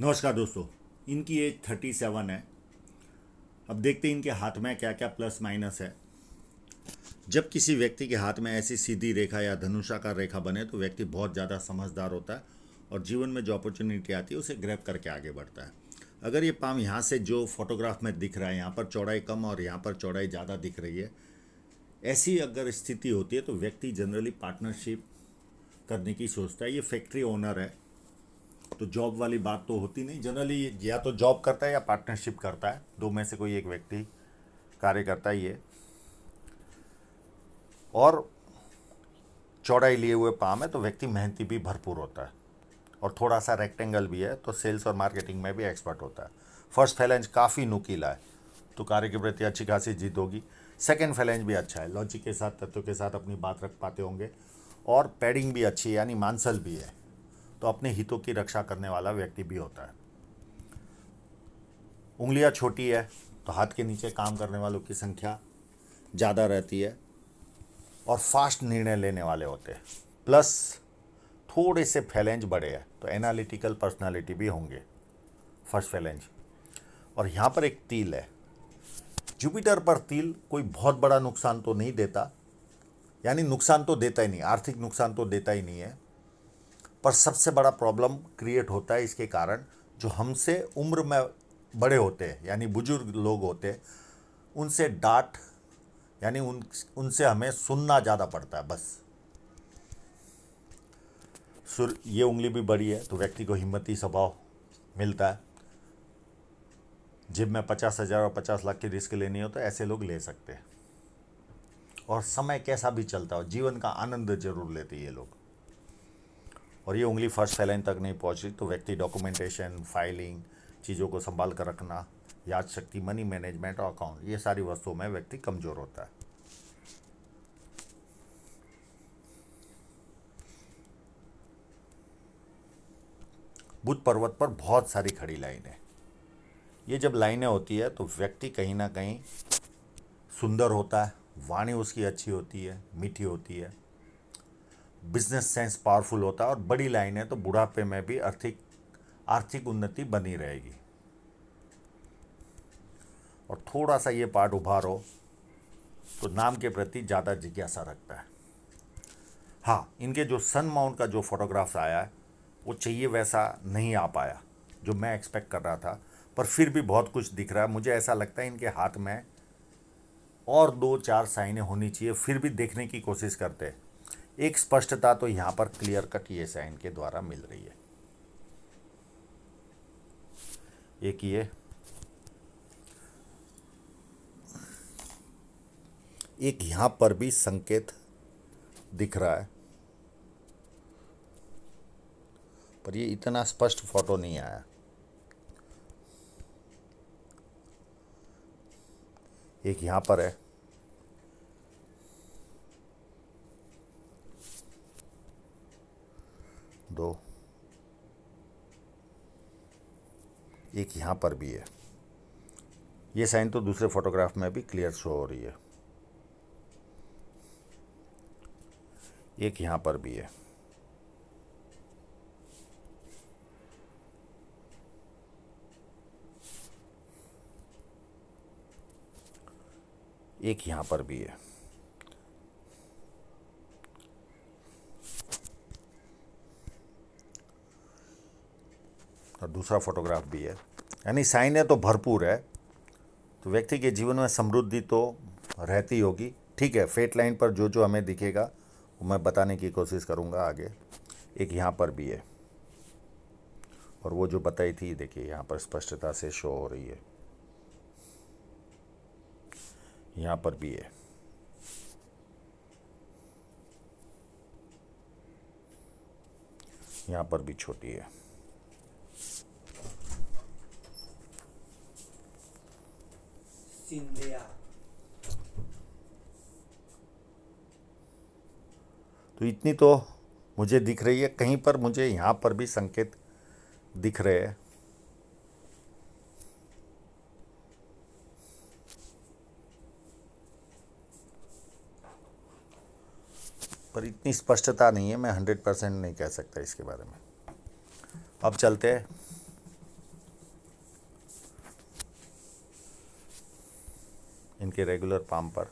नमस्कार दोस्तों इनकी एज थर्टी सेवन है अब देखते हैं इनके हाथ में क्या क्या प्लस माइनस है जब किसी व्यक्ति के हाथ में ऐसी सीधी रेखा या धनुषाकार रेखा बने तो व्यक्ति बहुत ज़्यादा समझदार होता है और जीवन में जो अपॉर्चुनिटी आती है उसे ग्रैप करके आगे बढ़ता है अगर ये पाम यहाँ से जो फोटोग्राफ में दिख रहा है यहाँ पर चौड़ाई कम और यहाँ पर चौड़ाई ज़्यादा दिख रही है ऐसी अगर स्थिति होती है तो व्यक्ति जनरली पार्टनरशिप करने की सोचता है ये फैक्ट्री ओनर है तो जॉब वाली बात तो होती नहीं जनरली या तो जॉब करता है या पार्टनरशिप करता है दो में से कोई एक व्यक्ति कार्य करता ही है और चौड़ाई लिए हुए पाम है तो व्यक्ति मेहनती भी भरपूर होता है और थोड़ा सा रेक्टेंगल भी है तो सेल्स और मार्केटिंग में भी एक्सपर्ट होता है फर्स्ट फैलेंज काफ़ी नुकीला है तो कार्य के प्रति अच्छी खासी जीत होगी सेकेंड फैलेंज भी अच्छा है लॉजिक के साथ तत्व के साथ अपनी बात रख पाते होंगे और पैडिंग भी अच्छी है यानी मानसल भी है तो अपने हितों की रक्षा करने वाला व्यक्ति भी होता है उंगलियां छोटी है तो हाथ के नीचे काम करने वालों की संख्या ज़्यादा रहती है और फास्ट निर्णय लेने वाले होते हैं प्लस थोड़े से फैलेंज बड़े हैं तो एनालिटिकल पर्सनालिटी भी होंगे फर्स्ट फैलेंज और यहाँ पर एक तिल है जुपिटर पर तिल कोई बहुत बड़ा नुकसान तो नहीं देता यानी नुकसान तो देता ही नहीं आर्थिक नुकसान तो देता ही नहीं है पर सबसे बड़ा प्रॉब्लम क्रिएट होता है इसके कारण जो हमसे उम्र में बड़े होते हैं यानी बुजुर्ग लोग होते हैं उनसे डांट यानी उन उनसे हमें सुनना ज़्यादा पड़ता है बस सुर ये उंगली भी बड़ी है तो व्यक्ति को हिम्मती स्वभाव मिलता है जिब में पचास हज़ार और पचास लाख की रिस्क लेनी हो तो ऐसे लोग ले सकते हैं और समय कैसा भी चलता हो जीवन का आनंद जरूर लेते ये लोग और ये उंगली फर्स्ट सैलाइन तक नहीं पहुँच रही तो व्यक्ति डॉक्यूमेंटेशन फाइलिंग चीज़ों को संभाल कर रखना याद शक्ति मनी मैनेजमेंट और अकाउंट ये सारी वस्तुओं में व्यक्ति कमज़ोर होता है बुद्ध पर्वत पर बहुत सारी खड़ी लाइनें ये जब लाइनें होती है तो व्यक्ति कहीं ना कहीं सुंदर होता है वाणी उसकी अच्छी होती है मीठी होती है बिजनेस सेंस पावरफुल होता है और बड़ी लाइन है तो बुढ़ापे में भी आर्थिक आर्थिक उन्नति बनी रहेगी और थोड़ा सा ये पार्ट उभारो तो नाम के प्रति ज़्यादा जिज्ञासा रखता है हाँ इनके जो सन माउंट का जो फोटोग्राफ्स आया है वो चाहिए वैसा नहीं आ पाया जो मैं एक्सपेक्ट कर रहा था पर फिर भी बहुत कुछ दिख रहा है मुझे ऐसा लगता है इनके हाथ में और दो चार साइनें होनी चाहिए फिर भी देखने की कोशिश करते हैं एक स्पष्टता तो यहां पर क्लियर कट ये साइन के द्वारा मिल रही है एक ये एक यहां पर भी संकेत दिख रहा है पर ये इतना स्पष्ट फोटो नहीं आया एक यहां पर है दो एक यहाँ पर भी है ये साइन तो दूसरे फोटोग्राफ में भी क्लियर शो हो रही है एक यहाँ पर भी है एक यहाँ पर भी है दूसरा फोटोग्राफ भी है यानी साइने तो भरपूर है तो व्यक्ति के जीवन में समृद्धि तो रहती होगी ठीक है फेट लाइन पर जो जो हमें दिखेगा वो मैं बताने की कोशिश करूँगा आगे एक यहाँ पर भी है और वो जो बताई थी देखिए यहाँ पर स्पष्टता से शो हो रही है यहाँ पर भी है यहाँ पर भी छोटी है सिंधिया तो इतनी तो मुझे दिख रही है कहीं पर मुझे यहां पर भी संकेत दिख रहे हैं पर इतनी स्पष्टता नहीं है मैं हंड्रेड परसेंट नहीं कह सकता इसके बारे में अब चलते हैं के रेगुलर पाम पर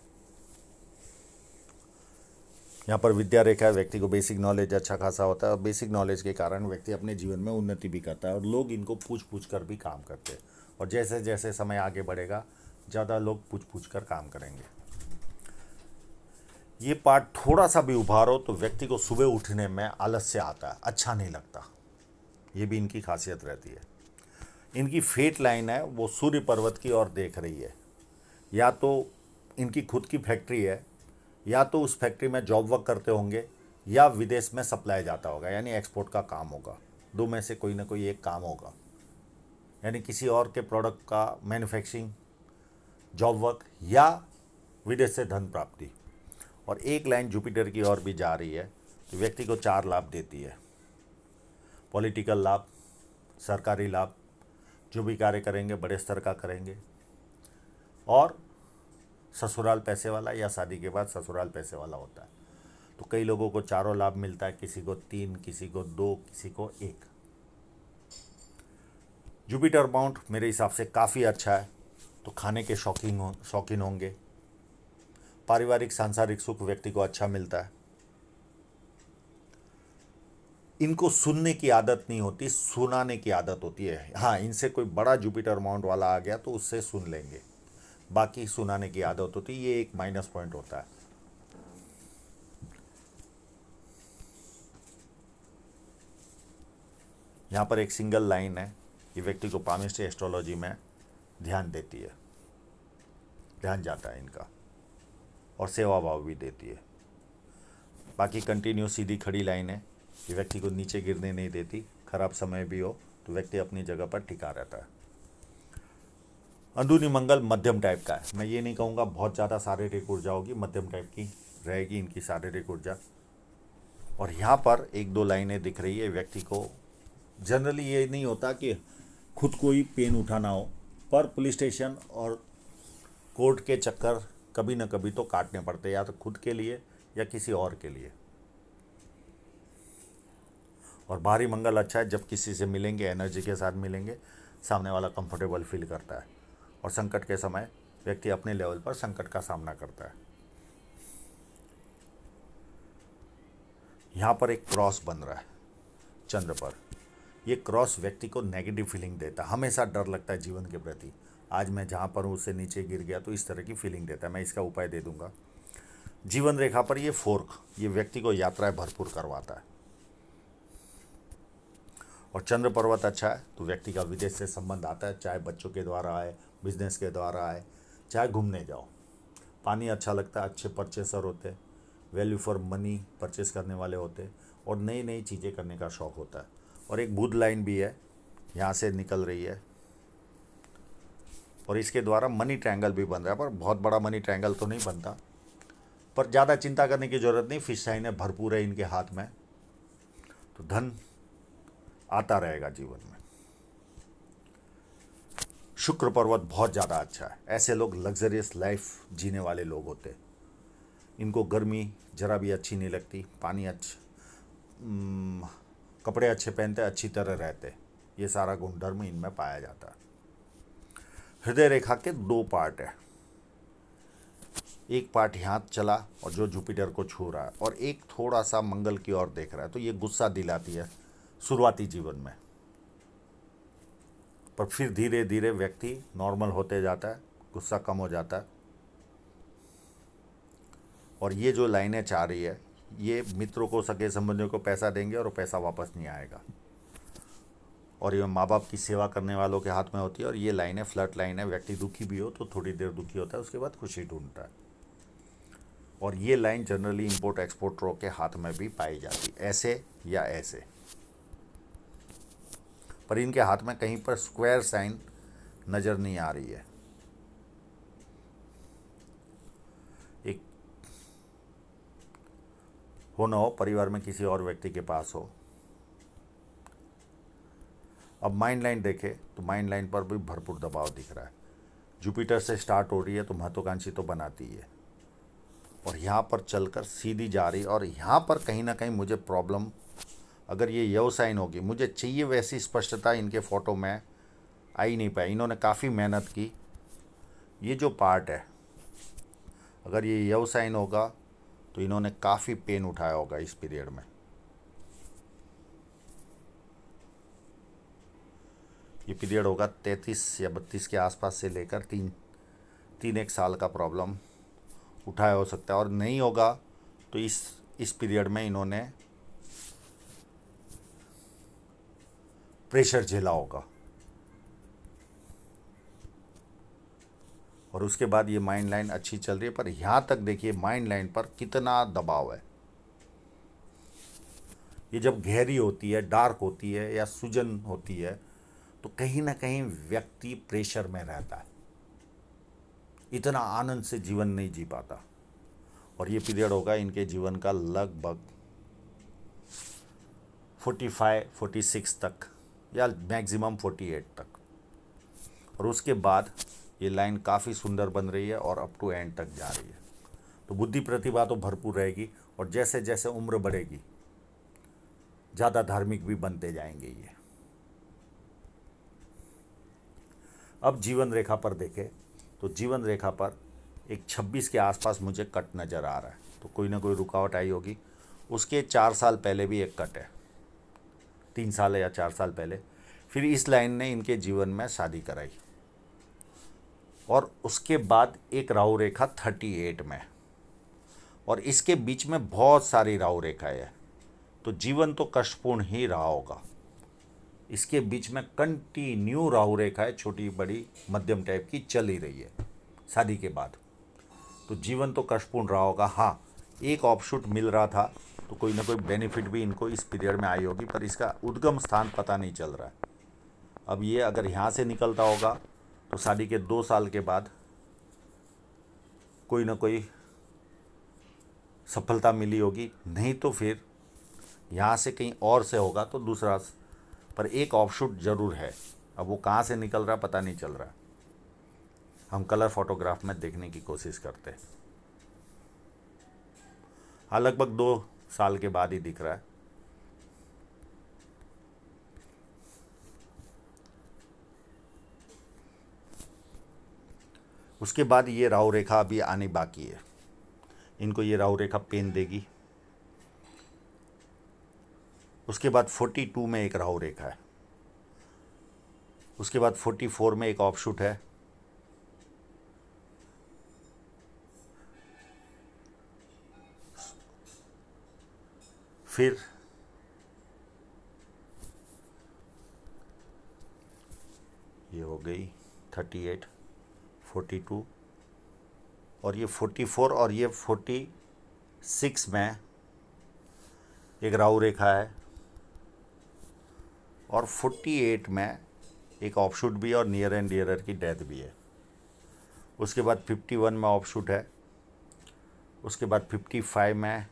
यहाँ पर विद्या रेखा व्यक्ति को बेसिक नॉलेज अच्छा खासा होता है और बेसिक नॉलेज के कारण व्यक्ति अपने जीवन में उन्नति भी करता है और लोग इनको पूछ पूछ कर भी काम करते हैं और जैसे जैसे समय आगे बढ़ेगा ज़्यादा लोग पूछ पूछ कर काम करेंगे ये पार्ट थोड़ा सा भी उभारो तो व्यक्ति को सुबह उठने में आलस्य आता है अच्छा नहीं लगता ये भी इनकी खासियत रहती है इनकी फेट लाइन है वो सूर्य पर्वत की ओर देख रही है या तो इनकी खुद की फैक्ट्री है या तो उस फैक्ट्री में जॉब वर्क करते होंगे या विदेश में सप्लाई जाता होगा यानी एक्सपोर्ट का काम होगा दो में से कोई ना कोई एक काम होगा यानी किसी और के प्रोडक्ट का मैन्युफैक्चरिंग जॉब वर्क या विदेश से धन प्राप्ति और एक लाइन जुपिटर की ओर भी जा रही है तो व्यक्ति को चार लाभ देती है पॉलिटिकल लाभ सरकारी लाभ जो भी कार्य करेंगे बड़े स्तर का करेंगे और ससुराल पैसे वाला या शादी के बाद ससुराल पैसे वाला होता है तो कई लोगों को चारों लाभ मिलता है किसी को तीन किसी को दो किसी को एक जुपिटर माउंट मेरे हिसाब से काफ़ी अच्छा है तो खाने के शौकीन हो शौकीन होंगे पारिवारिक सांसारिक सुख व्यक्ति को अच्छा मिलता है इनको सुनने की आदत नहीं होती सुनाने की आदत होती है हाँ इनसे कोई बड़ा जुपिटर माउंट वाला आ गया तो उससे सुन लेंगे बाकी सुनाने की आदत होती है ये एक माइनस पॉइंट होता है यहाँ पर एक सिंगल लाइन है ये व्यक्ति को पामिस्ट्री एस्ट्रोलॉजी में ध्यान देती है ध्यान जाता है इनका और सेवा भाव भी देती है बाकी कंटिन्यू सीधी खड़ी लाइन है ये व्यक्ति को नीचे गिरने नहीं देती खराब समय भी हो तो व्यक्ति अपनी जगह पर टिका रहता है अंदरूनी मंगल मध्यम टाइप का है मैं ये नहीं कहूँगा बहुत ज़्यादा शारीरिक ऊर्जा होगी मध्यम टाइप की रहेगी इनकी शारीरिक ऊर्जा और यहाँ पर एक दो लाइनें दिख रही है व्यक्ति को जनरली ये नहीं होता कि खुद को ही पेन उठाना हो पर पुलिस स्टेशन और कोर्ट के चक्कर कभी ना कभी तो काटने पड़ते या तो खुद के लिए या किसी और के लिए और बाहरी मंगल अच्छा है जब किसी से मिलेंगे एनर्जी के साथ मिलेंगे सामने वाला कंफर्टेबल फील करता है और संकट के समय व्यक्ति अपने लेवल पर संकट का सामना करता है यहाँ पर एक क्रॉस बन रहा है चंद्र पर यह क्रॉस व्यक्ति को नेगेटिव फीलिंग देता है हमेशा डर लगता है जीवन के प्रति आज मैं जहाँ पर हूँ उससे नीचे गिर गया तो इस तरह की फीलिंग देता है मैं इसका उपाय दे दूंगा जीवन रेखा पर यह फोर्क ये व्यक्ति को यात्राएं भरपूर करवाता है और चंद्र पर्वत अच्छा है तो व्यक्ति का विदेश से संबंध आता है चाहे बच्चों के द्वारा आए बिजनेस के द्वारा आए चाहे घूमने जाओ पानी अच्छा लगता है अच्छे परचेसर होते वैल्यू फॉर मनी परचेस करने वाले होते और नई नई चीज़ें करने का शौक़ होता है और एक बुध लाइन भी है यहाँ से निकल रही है और इसके द्वारा मनी ट्रैंगल भी बन रहा है पर बहुत बड़ा मनी ट्रैंगल तो नहीं बनता पर ज़्यादा चिंता करने की ज़रूरत नहीं फिश साइन है भरपूर है इनके हाथ में तो धन आता रहेगा जीवन में शुक्र पर्वत बहुत ज़्यादा अच्छा है ऐसे लोग लग्जरियस लाइफ जीने वाले लोग होते हैं इनको गर्मी ज़रा भी अच्छी नहीं लगती पानी अच्छा कपड़े अच्छे पहनते अच्छी तरह रहते ये सारा गुणधर्म इनमें पाया जाता है हृदय रेखा के दो पार्ट है एक पार्ट यहाँ चला और जो जुपिटर को छू रहा है और एक थोड़ा सा मंगल की ओर देख रहा है तो ये गुस्सा दिलाती है शुरुआती जीवन में पर फिर धीरे धीरे व्यक्ति नॉर्मल होते जाता है गुस्सा कम हो जाता है और ये जो लाइनें चाह रही है ये मित्रों को सगे संबंधियों को पैसा देंगे और पैसा वापस नहीं आएगा और ये माँ बाप की सेवा करने वालों के हाथ में होती है और ये है फ्लट लाइन है व्यक्ति दुखी भी हो तो थोड़ी देर दुखी होता है उसके बाद खुशी ढूंढता है और ये लाइन जनरली इंपोर्ट एक्सपोर्टरों के हाथ में भी पाई जाती है ऐसे या ऐसे पर इनके हाथ में कहीं पर स्क्वायर साइन नज़र नहीं आ रही है एक हो न हो परिवार में किसी और व्यक्ति के पास हो अब माइंड लाइन देखे तो माइंड लाइन पर भी भरपूर दबाव दिख रहा है जुपिटर से स्टार्ट हो रही है तो महत्वाकांक्षी तो बनाती है और यहाँ पर चलकर सीधी जा रही और यहाँ पर कहीं ना कहीं मुझे प्रॉब्लम अगर ये यव साइन होगी मुझे चाहिए वैसी स्पष्टता इनके फ़ोटो में आई नहीं पाई इन्होंने काफ़ी मेहनत की ये जो पार्ट है अगर ये यव साइन होगा तो इन्होंने काफ़ी पेन उठाया होगा इस पीरियड में ये पीरियड होगा तैंतीस या बत्तीस के आसपास से लेकर तीन तीन एक साल का प्रॉब्लम उठाया हो सकता है और नहीं होगा तो इस इस पीरियड में इन्होंने प्रेशर झेला होगा और उसके बाद ये माइंड लाइन अच्छी चल रही है पर यहां तक देखिए माइंड लाइन पर कितना दबाव है ये जब गहरी होती है डार्क होती है या सुजन होती है तो कहीं ना कहीं व्यक्ति प्रेशर में रहता है इतना आनंद से जीवन नहीं जी पाता और ये पीरियड होगा इनके जीवन का लगभग 45, 46 तक या मैक्सिमम 48 तक और उसके बाद ये लाइन काफ़ी सुंदर बन रही है और अप टू एंड तक जा रही है तो बुद्धि प्रतिभा तो भरपूर रहेगी और जैसे जैसे उम्र बढ़ेगी ज़्यादा धार्मिक भी बनते जाएंगे ये अब जीवन रेखा पर देखें तो जीवन रेखा पर एक 26 के आसपास मुझे कट नज़र आ रहा है तो कोई ना कोई रुकावट आई होगी उसके चार साल पहले भी एक कट है तीन साल या चार साल पहले फिर इस लाइन ने इनके जीवन में शादी कराई और उसके बाद एक राहु रेखा थर्टी एट में और इसके बीच में बहुत सारी राहु रेखाएं हैं तो जीवन तो कष्टपूर्ण ही रहा होगा इसके बीच में कंटिन्यू राहु रेखाएं छोटी बड़ी मध्यम टाइप की चल ही रही है शादी के बाद तो जीवन तो कष्टपूर्ण रहा होगा हाँ एक ऑपशूट मिल रहा था तो कोई ना कोई बेनिफिट भी इनको इस पीरियड में आई होगी पर इसका उद्गम स्थान पता नहीं चल रहा है अब ये अगर यहाँ से निकलता होगा तो शादी के दो साल के बाद कोई ना कोई सफलता मिली होगी नहीं तो फिर यहाँ से कहीं और से होगा तो दूसरा पर एक ऑफशूट जरूर है अब वो कहाँ से निकल रहा पता नहीं चल रहा हम कलर फोटोग्राफ में देखने की कोशिश करते हैं हाँ लगभग दो साल के बाद ही दिख रहा है उसके बाद ये राहु रेखा अभी आने बाकी है इनको ये राहु रेखा पेन देगी उसके बाद 42 में एक राहु रेखा है उसके बाद 44 में एक ऑफ शूट है फिर ये हो गई थर्टी एट फोर्टी टू और ये फोर्टी फोर और ये फोर्टी सिक्स में एक राहु रेखा है और एट में एक ऑफशूट भी है और नियर एंड डियर की डेथ भी है उसके बाद फिफ्टी वन में ऑफशूट है उसके बाद फिफ्टी फाइव में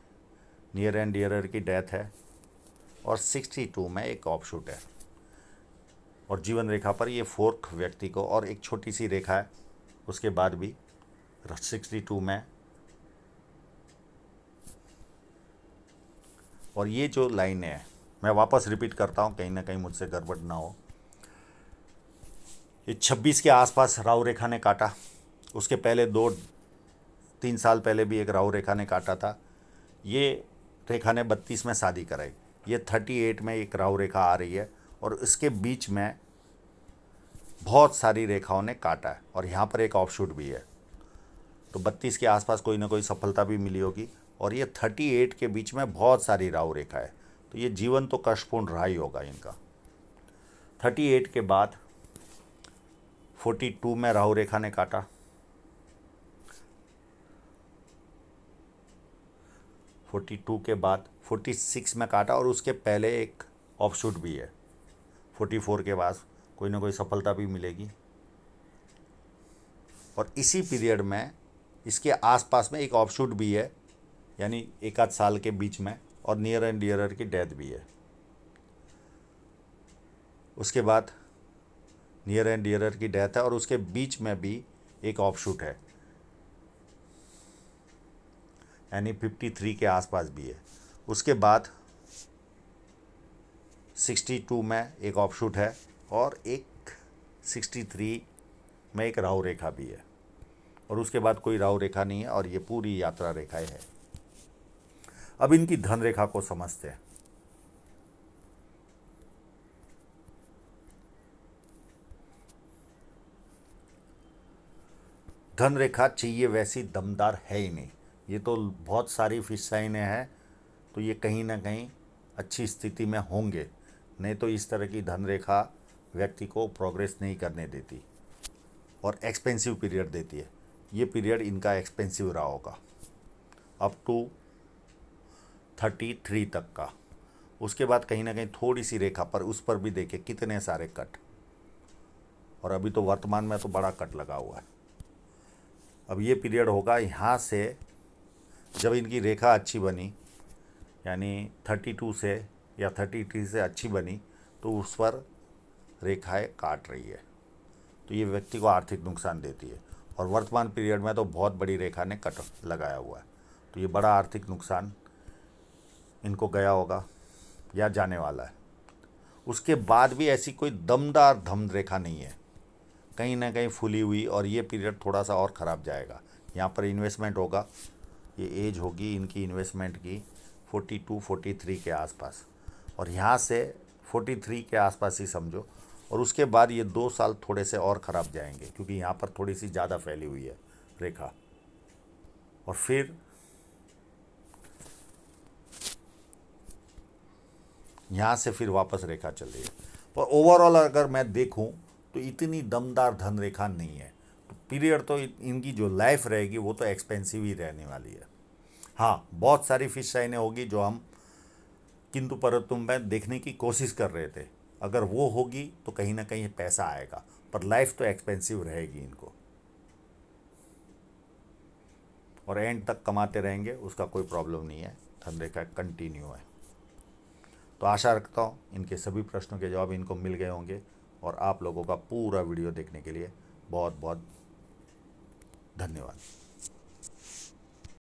नियर एंड डियर की डेथ है और 62 में एक ऑफ शूट है और जीवन रेखा पर ये फोर्थ व्यक्ति को और एक छोटी सी रेखा है उसके बाद भी 62 में और ये जो लाइन है मैं वापस रिपीट करता हूँ कहीं ना कहीं मुझसे गड़बड़ ना हो ये 26 के आसपास राहु रेखा ने काटा उसके पहले दो तीन साल पहले भी एक राहु रेखा ने काटा था ये रेखा ने बत्तीस में शादी कराई ये थर्टी एट में एक राहु रेखा आ रही है और इसके बीच में बहुत सारी रेखाओं ने काटा है और यहाँ पर एक ऑफशूट भी है तो बत्तीस के आसपास कोई ना कोई सफलता भी मिली होगी और ये थर्टी एट के बीच में बहुत सारी राहु रेखा है तो ये जीवन तो कष्टपूर्ण रहा ही होगा इनका थर्टी एट के बाद फोर्टी टू में राहु रेखा ने काटा 42 के बाद 46 में काटा और उसके पहले एक ऑफ शूट भी है 44 के बाद कोई ना कोई सफलता भी मिलेगी और इसी पीरियड में इसके आसपास में एक ऑफ शूट भी है यानी एक आध साल के बीच में और नियर एंड डियरर की डेथ भी है उसके बाद नियर एंड डियरर की डेथ है और उसके बीच में भी एक ऑफ शूट है यानी थ्री के आसपास भी है उसके बाद सिक्सटी टू में एक ऑफशूट है और एक सिक्सटी थ्री में एक राहु रेखा भी है और उसके बाद कोई राहु रेखा नहीं है और ये पूरी यात्रा रेखाएं है अब इनकी धन रेखा को समझते हैं धन रेखा चाहिए वैसी दमदार है ही नहीं ये तो बहुत सारी फिश साइने हैं तो ये कहीं ना कहीं अच्छी स्थिति में होंगे नहीं तो इस तरह की धन रेखा व्यक्ति को प्रोग्रेस नहीं करने देती और एक्सपेंसिव पीरियड देती है ये पीरियड इनका एक्सपेंसिव रहा होगा अप टू थर्टी थ्री तक का उसके बाद कहीं ना कहीं थोड़ी सी रेखा पर उस पर भी देखे कितने सारे कट और अभी तो वर्तमान में तो बड़ा कट लगा हुआ है अब ये पीरियड होगा यहाँ से जब इनकी रेखा अच्छी बनी यानी थर्टी टू से या थर्टी थ्री से अच्छी बनी तो उस पर रेखाएं काट रही है तो ये व्यक्ति को आर्थिक नुकसान देती है और वर्तमान पीरियड में तो बहुत बड़ी रेखा ने कट लगाया हुआ है तो ये बड़ा आर्थिक नुकसान इनको गया होगा या जाने वाला है उसके बाद भी ऐसी कोई दमदार धम रेखा नहीं है कहीं ना कहीं फूली हुई और ये पीरियड थोड़ा सा और ख़राब जाएगा यहाँ पर इन्वेस्टमेंट होगा ये एज होगी इनकी इन्वेस्टमेंट की 42 43 के आसपास और यहाँ से 43 के आसपास ही समझो और उसके बाद ये दो साल थोड़े से और ख़राब जाएंगे क्योंकि यहाँ पर थोड़ी सी ज़्यादा फैली हुई है रेखा और फिर यहाँ से फिर वापस रेखा चल रही है पर ओवरऑल अगर मैं देखूँ तो इतनी दमदार धन रेखा नहीं है पीरियड तो इनकी जो लाइफ रहेगी वो तो एक्सपेंसिव ही रहने वाली है हाँ बहुत सारी फिश साइनें होगी जो हम किंतु परतुम में देखने की कोशिश कर रहे थे अगर वो होगी तो कहीं ना कहीं पैसा आएगा पर लाइफ तो एक्सपेंसिव रहेगी इनको और एंड तक कमाते रहेंगे उसका कोई प्रॉब्लम नहीं है धंधे का कंटिन्यू है तो आशा रखता हूँ इनके सभी प्रश्नों के जवाब इनको मिल गए होंगे और आप लोगों का पूरा वीडियो देखने के लिए बहुत बहुत धन्यवाद